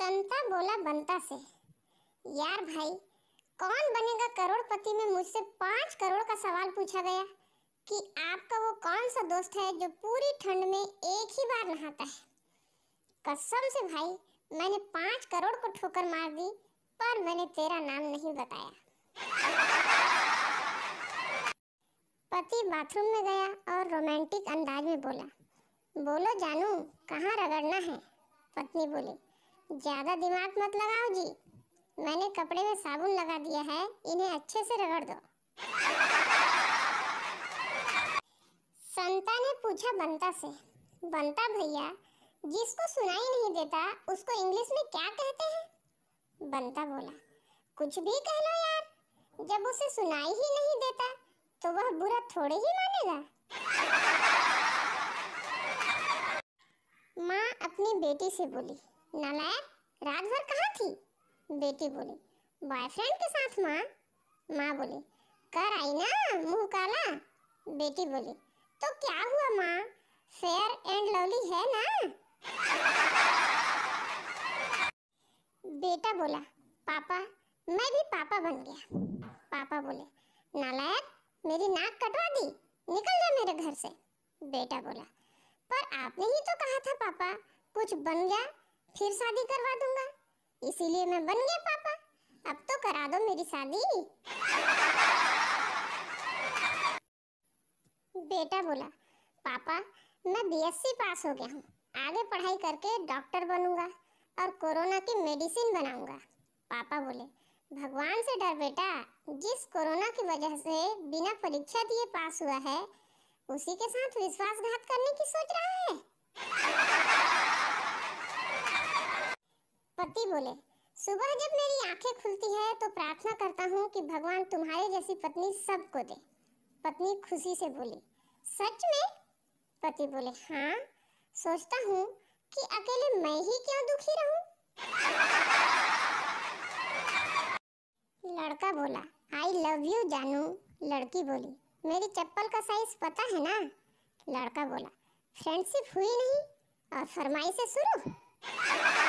संता बोला बनता से यार भाई कौन बनेगा करोड़पति में मुझसे पाँच करोड़ का सवाल पूछा गया कि आपका वो कौन सा दोस्त है जो पूरी ठंड में एक ही बार नहाता है कसम से भाई मैंने पाँच करोड़ को ठोकर मार दी पर मैंने तेरा नाम नहीं बताया पति बाथरूम में गया और रोमांटिक अंदाज में बोला बोलो जानू कहाँ रगड़ना है पत्नी बोली ज्यादा दिमाग मत लगाओ जी मैंने कपड़े में साबुन लगा दिया है इन्हें अच्छे से रगड़ दो संता ने पूछा बंता से बंता भैया जिसको सुनाई नहीं देता उसको इंग्लिश में क्या कहते हैं बंता बोला कुछ भी कह लो यार जब उसे सुनाई ही नहीं देता तो वह बुरा थोड़े ही मानेगा माँ अपनी बेटी से बोली नालायक रात भर कहाँ थी बेटी बोली बॉयफ्रेंड के साथ माँ माँ बोली कर आई ना मुँह काला बेटी बोली तो क्या हुआ माँ फेयर एंड लवली है ना बेटा बोला पापा मैं भी पापा बन गया पापा बोले नालायक मेरी नाक कटवा दी निकल जा मेरे घर से बेटा बोला पर आपने ही तो कहा था पापा कुछ बन गया फिर शादी करवा दूंगा इसीलिए मैं बन गया पापा अब तो करा दो मेरी शादी बेटा बोला पापा मैं बीएससी पास हो गया हूँ आगे पढ़ाई करके डॉक्टर बनूंगा और कोरोना की मेडिसिन बनाऊंगा पापा बोले भगवान से डर बेटा जिस कोरोना की वजह से बिना परीक्षा दिए पास हुआ है उसी के साथ विश्वासघात करने की सोच रहा है पति बोले सुबह जब मेरी आंखें खुलती है तो प्रार्थना करता हूँ कि भगवान तुम्हारे जैसी पत्नी सबको दे पत्नी खुशी से बोली सच में पति बोले हाँ सोचता हूँ कि अकेले मैं ही क्यों दुखी रहूं? लड़का बोला आई लव यू जानू लड़की बोली मेरी चप्पल का साइज पता है ना लड़का बोला फ्रेंडशिप हुई नहीं और फरमाइशें शुरू